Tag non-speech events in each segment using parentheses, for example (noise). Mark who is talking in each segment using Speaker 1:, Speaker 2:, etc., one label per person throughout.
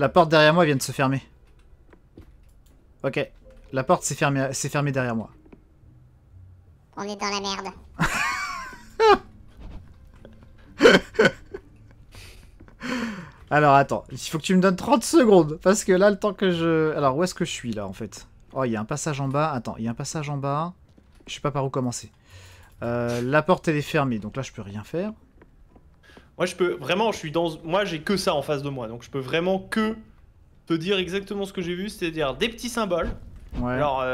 Speaker 1: La porte derrière moi vient de se fermer. Ok. La porte s'est fermée, fermée derrière moi.
Speaker 2: On est dans la merde.
Speaker 1: (laughs) Alors attends, il faut que tu me donnes 30 secondes parce que là le temps que je... Alors où est-ce que je suis là en fait Oh il y a un passage en bas, attends, il y a un passage en bas, je sais pas par où commencer. Euh, la porte elle est fermée donc là je peux rien faire.
Speaker 3: Moi, je peux vraiment, je suis dans. Moi, j'ai que ça en face de moi, donc je peux vraiment que te dire exactement ce que j'ai vu, c'est-à-dire des petits symboles. Alors, des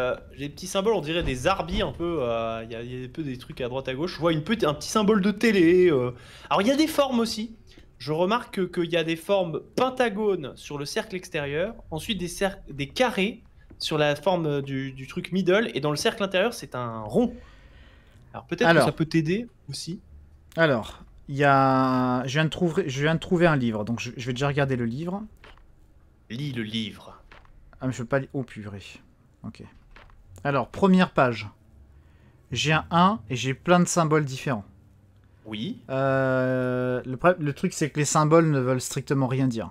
Speaker 3: euh, petits symboles, on dirait des arbis un peu. Euh, il y, a, peu des trucs à droite à gauche. Je vois une un petit symbole de télé. Euh. Alors, il y a des formes aussi. Je remarque qu'il y a des formes pentagones sur le cercle extérieur, ensuite des, cercles, des carrés sur la forme du, du truc middle, et dans le cercle intérieur, c'est un rond. Alors, peut-être que ça
Speaker 1: peut t'aider aussi. Alors, il y a... Je viens, de trouver... je viens de trouver un livre, donc je, vais déjà regarder le livre.
Speaker 3: Lis le livre.
Speaker 1: Ah, mais je veux pas lire... Oh, purée. Ok. Alors, première page. J'ai un 1 et j'ai plein de symboles différents. Oui. Euh, le, le truc, c'est que les symboles ne veulent strictement rien dire.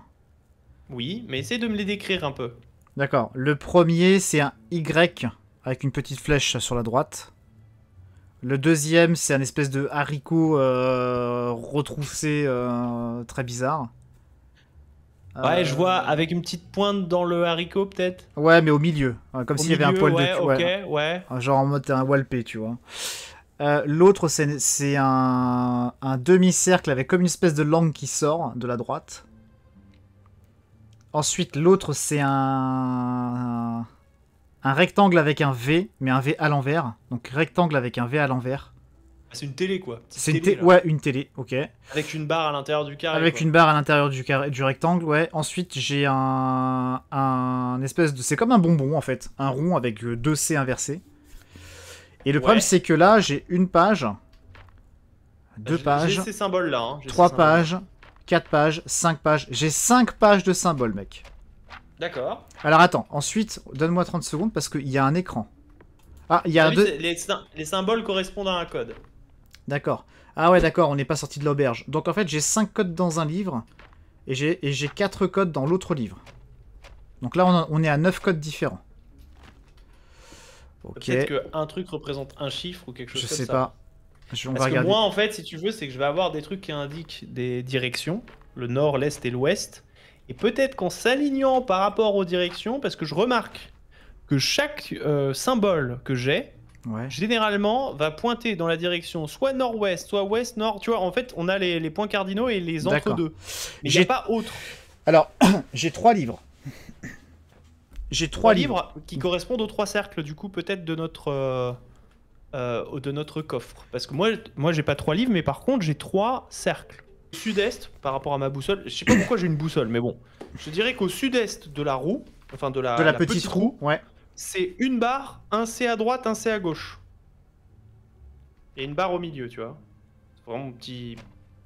Speaker 3: Oui, mais essaie de me les décrire un peu.
Speaker 1: D'accord. Le premier, c'est un Y avec une petite flèche sur la droite. Le deuxième, c'est un espèce de haricot euh, retroussé euh, très bizarre. Ouais, je euh, vois
Speaker 3: avec une petite pointe dans le haricot peut-être.
Speaker 1: Ouais, mais au milieu, hein, comme s'il y avait un poil de Genre en mode un walpé, tu vois. L'autre, c'est un, demi-cercle avec comme une espèce de langue qui sort de la droite. Ensuite, l'autre, c'est un un rectangle avec un V, mais un V à l'envers. Donc rectangle avec un V à l'envers.
Speaker 3: Ah, c'est une télé quoi. C'est une télé, ouais,
Speaker 1: une télé, ok.
Speaker 3: Avec une barre à l'intérieur du carré. Avec une
Speaker 1: barre à l'intérieur du carré, du rectangle, ouais. Ensuite, j'ai un, espèce de, c'est comme un bonbon en fait, un rond avec euh, deux C inversés. Et le problème, c'est que là, j'ai une page, deux pages, hein. j'ai
Speaker 3: ces symboles là, trois pages,
Speaker 1: quatre pages, cinq pages. J'ai cinq pages de symboles, mec. D'accord. Alors attends, ensuite, donne-moi 30 secondes parce qu'il y a un écran. Ah, il y a ah deux...
Speaker 3: les, symboles correspondent à un code.
Speaker 1: D'accord. Ah ouais, d'accord, on n'est pas sorti de l'auberge. Donc en fait, j'ai 5 codes dans un livre et j'ai 4 codes dans l'autre livre. Donc là, on, est à 9 codes différents. Ok. Peut-être
Speaker 3: qu'un truc représente un chiffre ou quelque chose Je sais pas. on moi, en fait, si tu veux, c'est que je vais avoir des trucs qui indiquent des directions, le nord, l'est et l'ouest. Et peut-être qu'en s'alignant par rapport aux directions, parce que je remarque que chaque euh, symbole que j'ai, généralement, va pointer dans la direction soit nord-ouest, soit ouest-nord. Tu vois, en fait, on a les, points cardinaux et les entre-deux. Mais j'ai pas autre. Alors, (coughs) j'ai trois livres. J'ai trois, livres. qui correspondent aux trois cercles, du coup, peut-être de notre. Euh, euh, de notre coffre. Parce que moi, moi j'ai pas trois livres, mais par contre, j'ai trois cercles sud-est par rapport à ma boussole. Je sais pas pourquoi j'ai une boussole, mais bon. Je dirais qu'au sud-est de la roue, enfin de la, petite, roue, ouais. c'est une barre, un C à
Speaker 1: droite, un C à gauche.
Speaker 3: Et une barre au milieu, tu vois. C'est vraiment petit.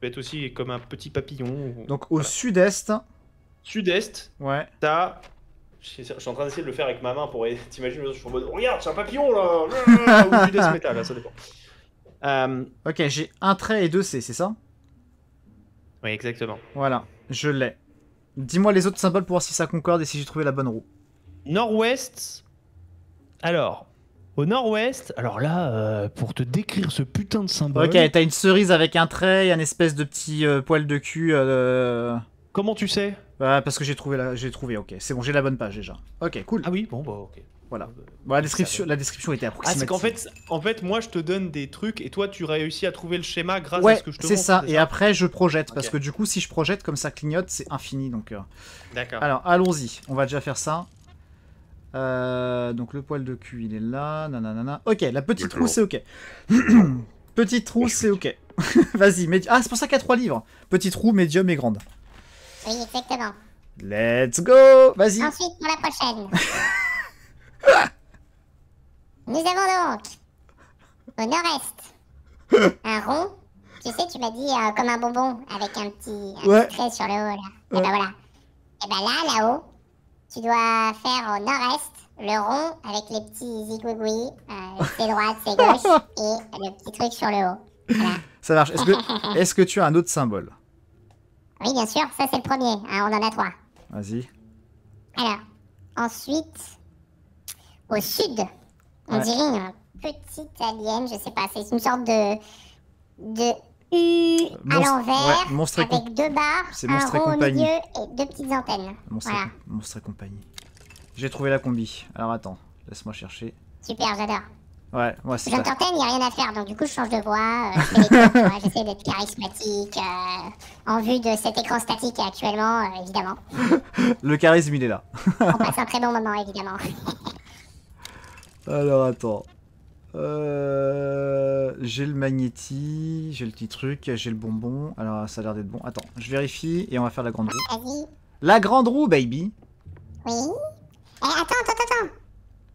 Speaker 3: peut être aussi comme un petit papillon. Donc
Speaker 1: au sud-est.
Speaker 3: Sud-est. Ouais. T'as. Je suis en train d'essayer de le faire avec ma main pour. T'imagines, je suis en mode. Oh, regarde, c'est un papillon
Speaker 1: là (laughs) ah, Ou ça dépend. Euh, ok, j'ai un trait et deux C, c'est ça oui, exactement. Voilà, je l'ai. Dis-moi les autres symboles pour voir si ça concorde et si j'ai trouvé la bonne roue. Nord-ouest. Alors,
Speaker 3: au nord-ouest, alors là, euh, pour te décrire ce putain de
Speaker 1: symbole. Ok, t'as une cerise avec un trait, un espèce de petit euh, poil de cul. Euh, Comment tu sais bah, Parce que j'ai trouvé, la... j'ai trouvé, ok. C'est bon, j'ai la bonne page déjà. Ok, cool. Ah oui, bon, bah ok. Voilà. Euh, la, description, la description était approximative. Ah, c'est qu'en
Speaker 3: fait, en fait, moi, je te donne des trucs et toi, tu réussis à trouver le schéma grâce à ce que je te montre. c'est ça. Et après, je projette. Parce que
Speaker 1: du coup, si je projette, comme ça clignote, c'est infini. Donc, euh... D'accord. Alors, allons-y. On va déjà faire ça. Euh, donc, le poil de cul, il est là. Nanana. Ok, la petite roue, c'est ok. (clears throat) petite roue, c'est ok. (laughs) Vas-y. Ah, c'est pour ça qu'il y a trois livres. Petite roue, médium et grande.
Speaker 2: Oui, exactement.
Speaker 1: Let's
Speaker 2: go Vas-y. Ensuite, pour la prochaine. (laughs) (laughs) Nous avons donc au nord-est un rond. Tu sais, tu m'as dit euh, comme un bonbon avec un petit, trait sur le haut. Là. Et ben voilà. Et ben là, là-haut, tu dois faire au nord-est le rond avec les petits zigouigouis, euh, c'est droite, c'est gauche, (laughs) et le petit truc sur le haut.
Speaker 1: Ça marche. (laughs) Est-ce que, tu as un autre symbole
Speaker 2: Oui, bien sûr. Ça, c'est le premier. Hein, on en a trois. Vas-y. Alors, ensuite, au sud. On dirait une petite alien, je sais pas. C'est une sorte de. de U à l'envers. avec deux barres. un Monstre Au milieu et deux petites antennes. Monstre,
Speaker 1: voilà. compagnie. J'ai trouvé la combi. Alors attends, laisse-moi chercher. Super, j'adore. Ouais, moi J'ai une J'entends
Speaker 2: il n'y a rien à faire, donc du coup je change de voix, euh, (laughs) j'essaie d'être charismatique, euh, en vue de cet écran statique actuellement, euh, évidemment.
Speaker 1: (laughs) Le charisme il est là.
Speaker 2: On passe un très bon moment, évidemment. (laughs)
Speaker 1: Alors attends. Euh, j'ai le magnéti, j'ai le petit truc, j'ai le bonbon. Alors ça a l'air d'être bon. Attends, je vérifie et on va faire la grande roue. La grande roue, baby
Speaker 2: Oui. Eh, attends, attends, attends.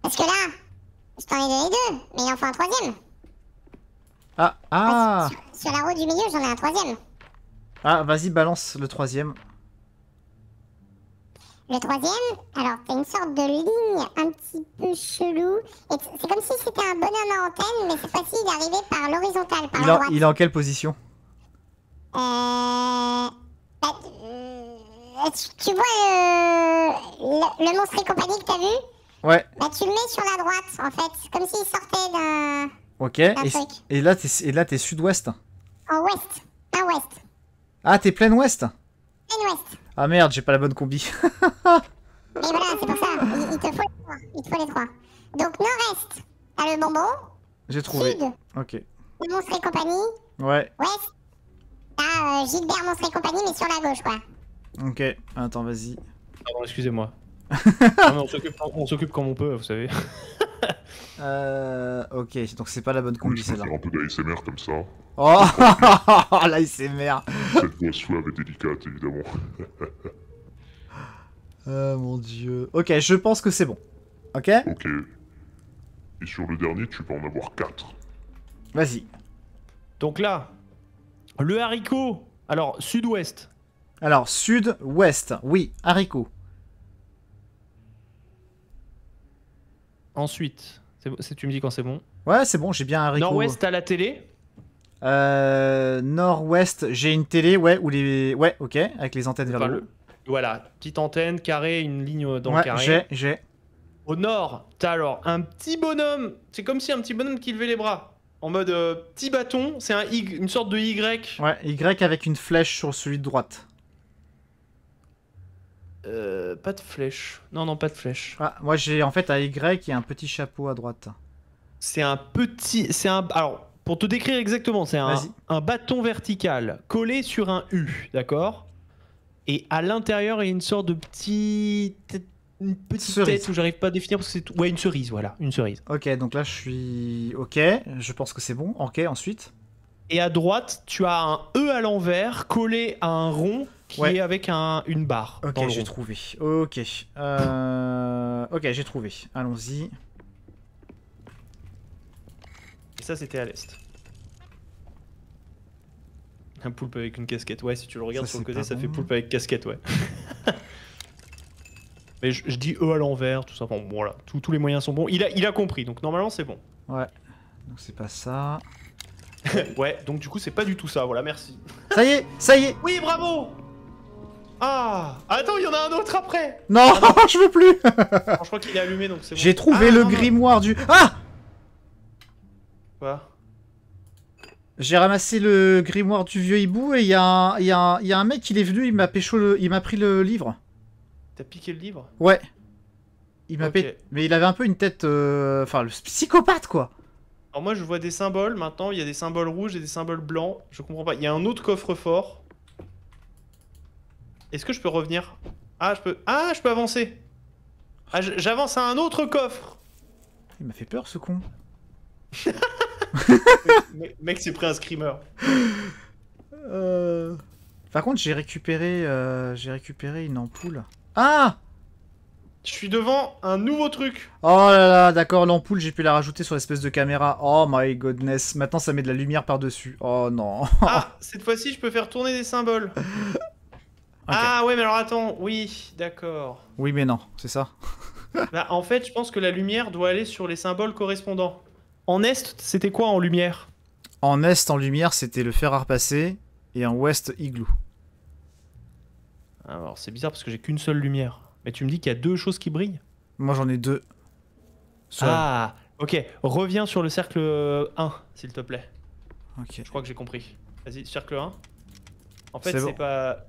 Speaker 2: Parce que là, je t'en ai donné deux, mais il en faut un troisième.
Speaker 1: Ah, ah
Speaker 2: sur, sur, la roue du milieu, j'en ai un troisième.
Speaker 1: Ah, vas-y, balance le troisième.
Speaker 2: Le troisième, alors, t'as une sorte de ligne chelou. C'est comme si c'était un bonhomme à antenne, mais c'est facile d'arriver il par l'horizontale, par il, la droite. il
Speaker 1: est en quelle position
Speaker 2: euh... Bah, euh, Tu vois euh, le, le, monstre et compagnie que t'as vu Ouais. Bah, tu le mets sur la droite, en fait. Comme s'il sortait d'un. Ok, et,
Speaker 1: et là, t'es sud-ouest
Speaker 2: En ouest, pas ouest.
Speaker 1: Ah, t'es plein ouest Plein ouest. Ah merde, j'ai pas la bonne combi.
Speaker 2: (laughs) Et voilà, c'est pour ça. Il, te faut les trois. Il te faut les trois. Donc, nord-est, À le bonbon.
Speaker 1: J'ai trouvé. Sud, ok.
Speaker 2: Monstre et compagnie. Ouais. Ouest, t'as euh, Gilbert, Monstre et compagnie, mais sur la gauche, quoi.
Speaker 1: Ok, attends, vas-y.
Speaker 2: Pardon,
Speaker 1: excusez-moi. (laughs) on s'occupe comme on peut, vous savez. (laughs) euh, ok, donc c'est pas la bonne combi celle-là.
Speaker 2: faire un peu d'ASMR comme ça. Oh,
Speaker 1: l'ASMR
Speaker 2: (laughs) Cette voix suave et délicate, évidemment.
Speaker 1: Oh mon dieu. Ok, je pense que c'est bon.
Speaker 2: Ok Ok. Et sur le dernier, tu peux en avoir 4.
Speaker 1: Vas-y. Donc là, le haricot. Alors, sud-ouest. Alors, sud-ouest, oui, haricot. Ensuite, c'est, tu me dis quand c'est bon Ouais, c'est bon, j'ai bien haricot. Nord-ouest, à la télé euh, Nord-ouest, j'ai une télé, ouais, ou les... Ouais, ok, avec les antennes vers le... Voilà, petite antenne, carré,
Speaker 3: une ligne euh, dans le carré. J'ai, j'ai. Au nord, t'as alors un petit bonhomme. C'est comme si un petit bonhomme qui levait les bras. En mode euh, petit bâton, c'est un une sorte de Y.
Speaker 1: Ouais, Y avec une flèche sur celui de droite.
Speaker 3: Euh, pas de flèche.
Speaker 1: Non, non, pas de flèche. Ah, moi, j'ai en fait un Y et un petit chapeau à droite.
Speaker 3: C'est un petit. C'est un. Alors, pour te décrire exactement, c'est un, un bâton vertical collé sur un U, d'accord et à l'intérieur, il y a une sorte de petit
Speaker 1: une petite cerise. tête où j'arrive pas à définir parce que c'est ouais une cerise voilà une cerise ok donc là je suis ok je pense que c'est bon ok ensuite et à droite tu as un E à l'envers collé à un rond qui est avec une barre ok j'ai trouvé ok euh, ok j'ai trouvé allons-y et
Speaker 3: ça c'était à l'est un poulpe avec une casquette, ouais, si tu le regardes sur le côté, ça fait poulpe avec casquette, ouais. (laughs) Mais je, dis E à l'envers, tout ça. Bon, voilà, tous les moyens sont bons. Il a, il a compris, donc normalement c'est bon. Ouais, donc c'est pas ça. (laughs) ouais, donc du coup c'est pas du tout ça, voilà, merci.
Speaker 1: Ça y est, ça y est Oui, bravo ah Attends, il y en a un autre après Non, ah, (laughs) je veux plus Je crois qu'il est allumé, donc c'est bon. J'ai trouvé ah, le grimoire du... Ah Quoi j'ai ramassé le grimoire du vieux hibou et il y, a un mec, il est venu, il m'a le, il m'a pris le livre. T'as piqué le livre Ouais. Il m'a Mais il avait un peu une tête... Euh, enfin, le psychopathe, quoi
Speaker 3: Alors moi, je vois des symboles, maintenant, il y a des symboles rouges et des symboles blancs. Je comprends pas. Il y a un autre coffre-fort. Est-ce que je peux revenir Ah, je peux... Ah, je peux avancer ah, j'avance à un autre coffre
Speaker 1: Il m'a fait peur, ce con (laughs)
Speaker 3: (laughs) mec, c'est pris un screamer.
Speaker 1: Euh, par contre, j'ai récupéré, euh, j'ai récupéré une ampoule. Ah Je suis devant un nouveau truc. Oh là là, d'accord, l'ampoule, j'ai pu la rajouter sur l'espèce de caméra. Oh my goodness, maintenant ça met de la lumière par-dessus. Oh non. ah,
Speaker 3: (laughs) cette fois-ci, je peux faire tourner des symboles. Ah ouais, mais alors attends, oui, d'accord.
Speaker 1: Oui, mais non, c'est ça.
Speaker 3: Bah, en fait, je pense que la lumière doit aller sur les symboles correspondants.
Speaker 1: En Est, c'était quoi en lumière En Est, en lumière, c'était le fer à repasser. Et en Ouest, igloo. Ah, alors, c'est bizarre parce que j'ai qu'une seule lumière.
Speaker 3: Mais tu me dis qu'il y a deux choses qui brillent Moi, j'en ai deux. Ah, ok. Reviens sur le cercle 1, euh, s'il te plaît. Ok. Je crois que j'ai compris. Vas-y, cercle 1. En fait, c'est pas...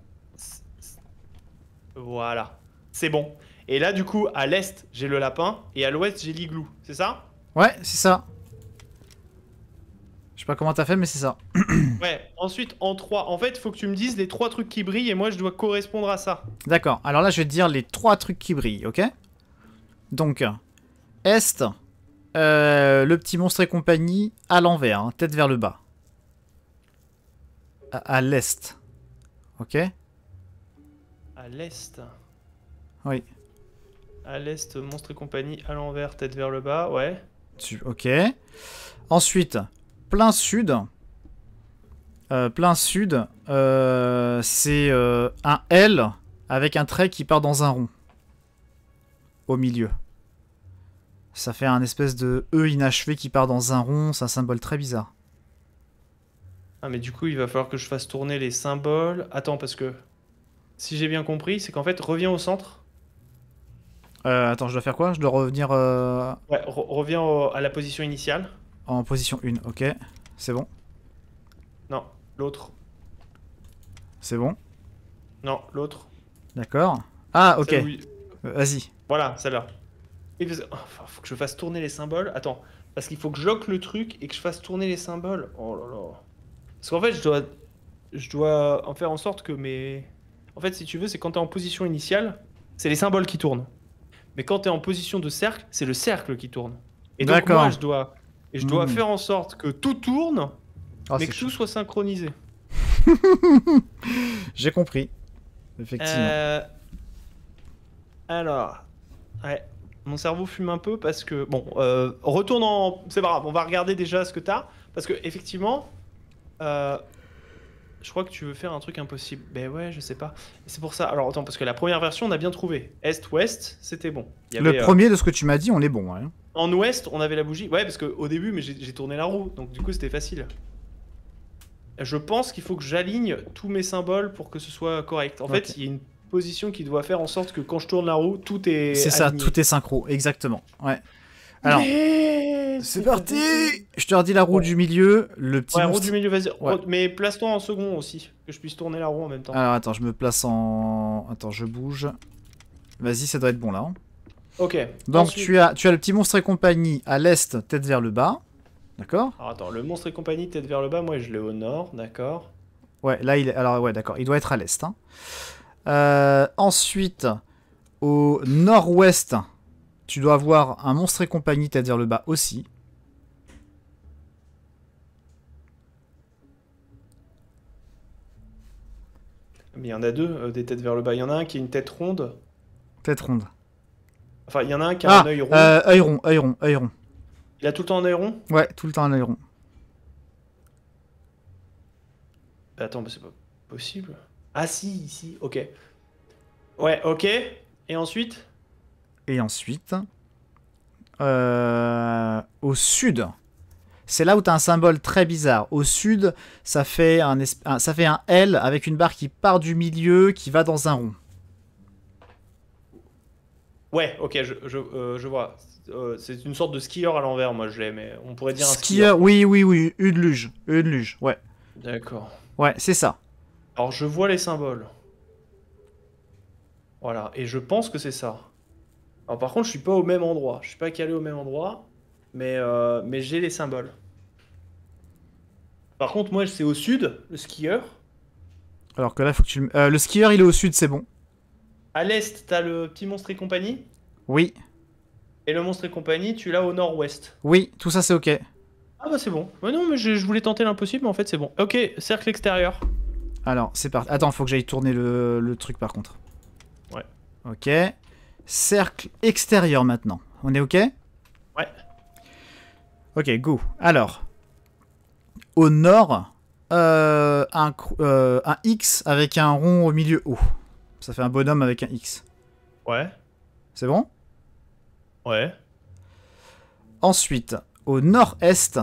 Speaker 3: Voilà. C'est bon. Et là, du coup, à l'est, j'ai le lapin, et à l'ouest, j'ai l'igloo, c'est ça
Speaker 1: Ouais, c'est ça sais pas comment t'as fait, mais c'est ça.
Speaker 3: (clears throat) ouais, ensuite en trois. En fait, faut que tu me dises les trois trucs qui brillent et moi je dois correspondre à ça.
Speaker 1: D'accord, alors là je vais te dire les trois trucs qui brillent, ok Donc, Est, euh, le petit monstre et compagnie à l'envers, hein, tête vers le bas. À, l'Est. Ok
Speaker 3: À l'Est Oui. À l'Est, monstre et compagnie à l'envers, tête vers le bas, ouais.
Speaker 1: Tu, ok. Ensuite, plein sud. Euh, plein sud, euh, c'est euh, un L avec un trait qui part dans un rond. Au milieu. Ça fait un espèce de E inachevé qui part dans un rond, c'est un symbole très bizarre.
Speaker 3: Ah mais du coup il va falloir que je fasse tourner les symboles. Attends parce que si j'ai bien compris c'est qu'en fait reviens au centre.
Speaker 1: attends je dois faire quoi Je dois revenir... Ouais
Speaker 3: reviens à la position initiale.
Speaker 1: En position 1, ok. C'est bon
Speaker 3: Non, l'autre.
Speaker 1: C'est bon Non, l'autre. D'accord. Ah, ok. Vas-y.
Speaker 3: Voilà, celle-là. Il oh, faut que je fasse tourner les symboles. Attends, parce qu'il faut que je le truc et que je fasse tourner les symboles. Oh là là. Parce qu'en fait, je dois... je dois en faire en sorte que mes... En fait, si tu veux, c'est quand t'es en position initiale, c'est les symboles qui tournent. Mais quand t'es en position de cercle, c'est le cercle qui tourne. Et donc moi, je dois et je dois hmm. faire en sorte que tout tourne, ah, mais que tout soit synchronisé. (laughs) J'ai compris. Effectivement. Euh, alors, ouais, mon cerveau fume un peu parce que bon, euh, c'est pas grave, on va regarder déjà ce que t'as parce que effectivement, euh, je crois que tu veux faire un truc impossible. Ben ouais, je sais pas. C'est pour ça. Alors attends, parce que la première version, on a bien trouvé. Est-ouest, c'était bon. le euh, premier
Speaker 1: de ce que tu m'as dit, on est bon. Hein.
Speaker 3: En ouest, on avait la bougie. Ouais, parce qu'au début, mais j'ai tourné la roue, donc du coup, c'était facile. Je pense qu'il faut que j'aligne tous mes symboles pour que ce soit correct. En fait, il y a une position qui doit faire en sorte que quand je tourne la roue, tout est. C'est ça, tout
Speaker 1: est synchro, exactement. Ouais. Alors, c'est parti Je te redis la roue du milieu, le petit. la roue du milieu, vas-y.
Speaker 3: Mais place-toi en second aussi, que je puisse tourner la roue en même temps. Alors, attends,
Speaker 1: je me place en. Attends, je bouge. Vas-y, ça doit être bon là. Hein. Ok. Donc tu, as, tu as le petit monstre et compagnie à l'est, tête vers le bas. D'accord
Speaker 3: Alors attends, le monstre et compagnie, tête vers le bas, moi je l'ai au nord, d'accord
Speaker 1: Ouais, là il est. Alors ouais, d'accord, il doit être à l'est. Hein. Euh, ensuite, au nord-ouest, tu dois avoir un monstre et compagnie, tête vers le bas aussi.
Speaker 3: Mais il y en a deux, euh, des têtes vers le bas. Il y en a un qui est une tête ronde. Tête ronde. Enfin, il y en a un qui a un ah, œil rond. Euh, œil rond,
Speaker 1: œil rond, œil rond.
Speaker 3: Il a tout le temps un œil rond
Speaker 1: Ouais, tout le temps un œil rond. Bah, attends, mais bah, c'est pas
Speaker 3: possible. Ah si, ici, ok. Ouais, ok. Et
Speaker 1: ensuite Et ensuite... Euh, au sud. C'est là où t'as un symbole très bizarre. Au sud, ça fait un, ça fait un L avec une barre qui part du milieu, qui va dans un rond.
Speaker 3: Ouais, ok, je, euh, vois. Euh, c'est une sorte de skieur à l'envers, moi je l'ai, mais on pourrait dire un skieur.
Speaker 1: oui, oui, oui, une luge, une luge, ouais. D'accord. Ouais, c'est ça.
Speaker 3: Alors je vois les symboles. Voilà, et je pense que c'est ça. Alors par contre, je suis pas au même endroit, je suis pas calé au même endroit, mais, euh, mais j'ai les symboles. Par contre, moi c'est au sud, le skieur.
Speaker 1: Alors que là, faut que tu. le skieur, il est au sud, c'est bon.
Speaker 3: À l'est, t'as le petit monstre et compagnie Oui. Et le monstre et compagnie, tu l'as au nord-ouest
Speaker 1: Oui, tout ça c'est ok. Ah bah c'est bon.
Speaker 3: Mais non, mais je, voulais tenter l'impossible, mais en fait c'est bon. Ok, cercle extérieur.
Speaker 1: Alors, c'est parti. Attends, faut que j'aille tourner le, truc par contre. Ouais. Ok. Cercle extérieur maintenant. On est ok Ouais. Ok, go. Alors, au nord, euh, un, euh, un X avec un rond au milieu haut. Ça fait un bonhomme avec un X. Ouais. C'est bon Ouais. Ensuite, au nord-est,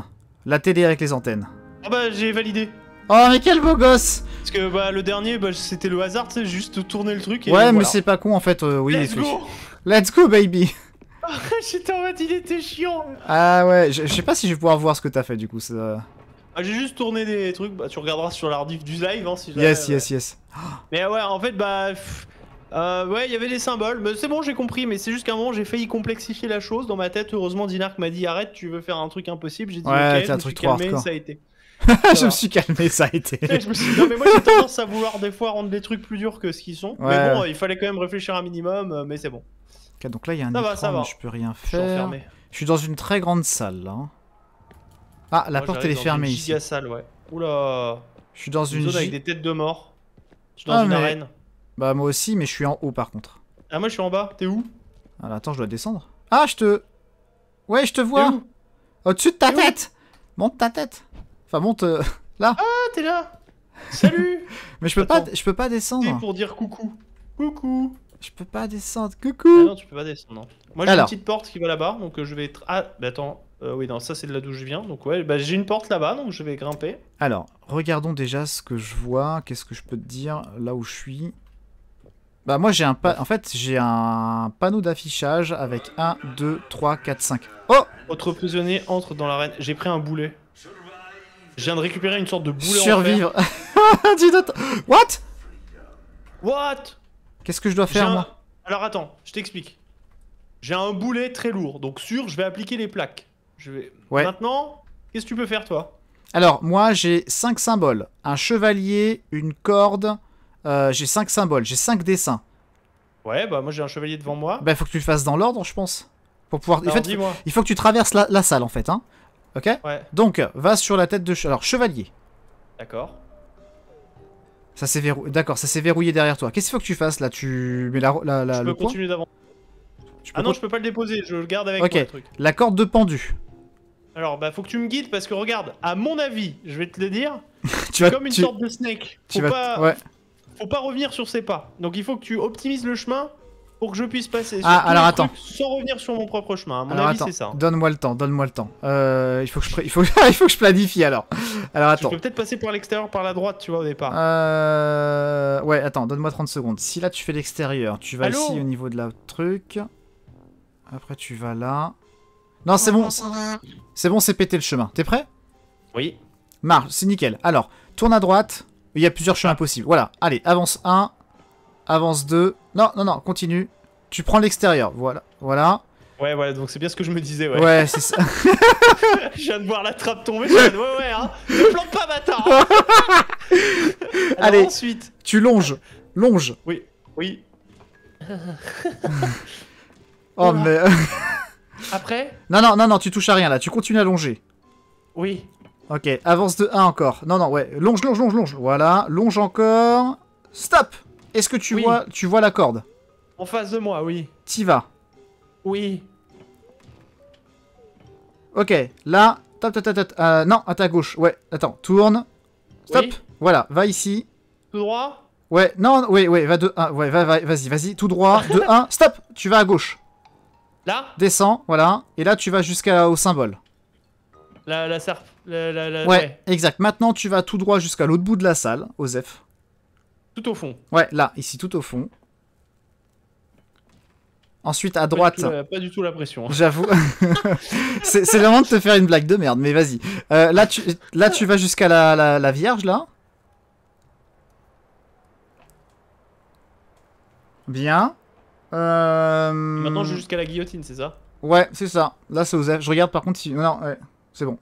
Speaker 1: la télé avec les antennes.
Speaker 3: Ah bah j'ai validé.
Speaker 1: Oh mais quel beau gosse
Speaker 3: Parce que bah le dernier bah, c'était le hasard, tu sais, juste tourner le truc. Et ouais mais c'est
Speaker 1: pas con en fait, euh, oui. Let's go Let's go baby
Speaker 3: (laughs) J'étais en mode il était chiant
Speaker 1: Ah ouais, je sais pas si je vais pouvoir voir ce que t'as fait du coup.
Speaker 3: Ah, j'ai juste tourné des trucs, bah, tu regarderas sur l'artif du live hein, si Yes, yes, yes. Mais ouais, en fait, bah... Euh, ouais, il y avait des symboles, mais c'est bon, j'ai compris, mais c'est juste qu'à un moment, j'ai failli complexifier la chose dans ma tête. Heureusement, Dinark m'a dit, arrête, tu veux faire un truc impossible. J'ai dit, ok, un truc (laughs) suis calmé, ça a été.
Speaker 1: (laughs) je me suis calmé, ça a été. Non, mais
Speaker 3: moi j'ai tendance à vouloir des fois rendre des trucs plus durs que ce qu'ils sont. Mais bon, il fallait quand même réfléchir un minimum, euh, mais c'est
Speaker 1: bon. Ok, donc là il y a un écran, je peux rien faire. Je suis, dans une très grande salle là. Hein. Ah, la porte elle est fermée ici ici.
Speaker 3: salle, ouais. Oula. Je suis dans une, zone avec des têtes de mort.
Speaker 1: Je suis dans ah, une arène. Bah moi aussi, mais je suis en haut par contre.
Speaker 3: Ah moi je suis en bas,
Speaker 1: t'es où Alors ah, attends, je dois descendre. Ah je te... Ouais je te vois Au-dessus de ta tête Monte ta tête Enfin monte euh, là Ah t'es là Salut (laughs) Mais je peux, pas, je peux pas descendre. pour dire coucou. Coucou Je peux pas descendre, coucou ah, Non tu
Speaker 3: peux pas descendre. Non. Moi j'ai une petite porte qui va là-bas, donc euh, je vais... Ah bah attends, euh, oui non ça c'est de là d'où je viens, donc ouais, bah j'ai une porte là-bas, donc je vais grimper.
Speaker 1: Alors, Regardons déjà ce que je vois. Qu'est-ce que je peux te dire là où je suis Bah moi j'ai un en fait j'ai un panneau d'affichage avec 1, 2, 3, 4, 5. Oh Autre prisonnier entre dans
Speaker 3: l'arène. J'ai pris un boulet. Je viens de récupérer une sorte de boulet Survivre.
Speaker 1: en fer. (laughs) What What Qu'est-ce que je dois faire moi
Speaker 3: Alors attends, je t'explique. J'ai un boulet très lourd, donc sûr, je vais appliquer les plaques. Je vais. Maintenant, qu'est-ce que tu peux faire toi
Speaker 1: alors, moi, j'ai 5 symboles. Un chevalier, une corde. Euh, j'ai 5 symboles, j'ai 5 dessins.
Speaker 3: Ouais, bah moi j'ai un chevalier devant
Speaker 1: moi. Bah, faut que tu le fasses dans l'ordre, je pense. Pour pouvoir... Alors, bah, il, faut, il faut que tu traverses la, salle, en fait. Hein. Ok ouais. Donc, va sur la tête de... Alors, chevalier. D'accord. Ça s'est D'accord, ça s'est verrouillé derrière toi. Qu'est-ce qu'il faut que tu fasses là Tu mets la, la, la je peux continuer d'avant. Ah non, je
Speaker 3: peux pas le déposer, je le garde avec moi, le truc.
Speaker 1: La corde de pendu.
Speaker 3: Alors, bah, faut que tu me guides parce que regarde, à mon avis, je vais te le dire, (laughs) tu vas, comme une sorte de snake. Faut, pas, faut pas revenir sur ses pas. Donc, il faut que tu optimises le chemin pour que je puisse passer ah, sur ah, alors attends. sans revenir sur mon propre chemin. À mon avis, c'est ça.
Speaker 1: Donne-moi le temps, donne-moi le temps. Euh, il, faut que je il, faut... (laughs) il faut que je planifie alors. Alors attends. peux peut-être passer par l'extérieur, par la droite, tu vois, au départ. Euh... Ouais, attends, donne-moi 30 secondes. Si là tu fais l'extérieur, tu vas ici au niveau de la truc. Après tu vas là. Non, c'est bon. C'est bon, c'est pété le chemin. T'es prêt Oui. Marche, c'est nickel. Alors, tourne à droite. Il y a plusieurs chemins possibles. Voilà, allez, avance un. Avance 2. Non, non, non, continue. Tu prends l'extérieur. Voilà, voilà.
Speaker 3: Ouais, voilà, donc c'est bien ce que je me disais, ouais. Ouais, c'est ça. (laughs) je viens de voir la trappe tomber, Ouais, ouais, hein. Ne plante pas, bâtard (laughs)
Speaker 1: Allez, ensuite... tu longes. Longe. Oui, oui. oh, mais... (laughs) Après Non, non, non, non, tu touches à rien là, tu continues à longer. Oui. Ok, avance de 1 encore. Non, non, ouais. Longe, longe, longe, longe. Voilà, longe encore. Stop Est-ce que tu, vois, tu vois la corde En face de moi, oui. T'y vas. Oui. Ok, là, top, top, euh, non, à ta gauche, ouais, attends, tourne. Stop Voilà, va ici. Tout droit Ouais, non, ouais, ouais, va de 1, ouais, va, va vas-y, vas-y, tout droit, de 1, stop Tu vas à gauche. Là Descends, voilà. Et là, tu vas jusqu'au symbole.
Speaker 3: La, la ouais,
Speaker 1: exact. Maintenant, tu vas tout droit jusqu'à l'autre bout de la salle, Osef. Tout au fond. Ouais, là, ici, tout au fond. Ensuite, à droite. Pas du tout la, pression. Hein. J'avoue. (laughs) c'est vraiment de te faire une blague de merde, mais vas-y. Euh, là, tu, là, tu vas jusqu'à la, la, la, Vierge, là. Bien. Euh, Maintenant, je joue jusqu'à la guillotine, c'est ça Ouais, c'est ça. Là, c'est aux F. Je regarde par contre si. Non, ouais, c'est bon.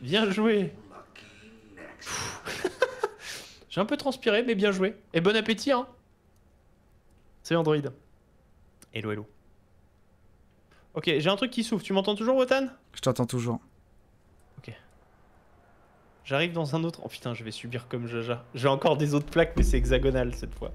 Speaker 3: Bien joué (laughs) J'ai un peu transpiré, mais bien joué. Et bon appétit, hein C'est Android.
Speaker 1: Hello, hello. Ok,
Speaker 3: j'ai un truc qui souffle. Tu m'entends toujours, Wotan
Speaker 1: Je t'entends toujours.
Speaker 3: J'arrive dans un autre. Oh putain, je vais subir comme Jaja. J'ai encore des autres plaques, mais c'est hexagonal cette fois.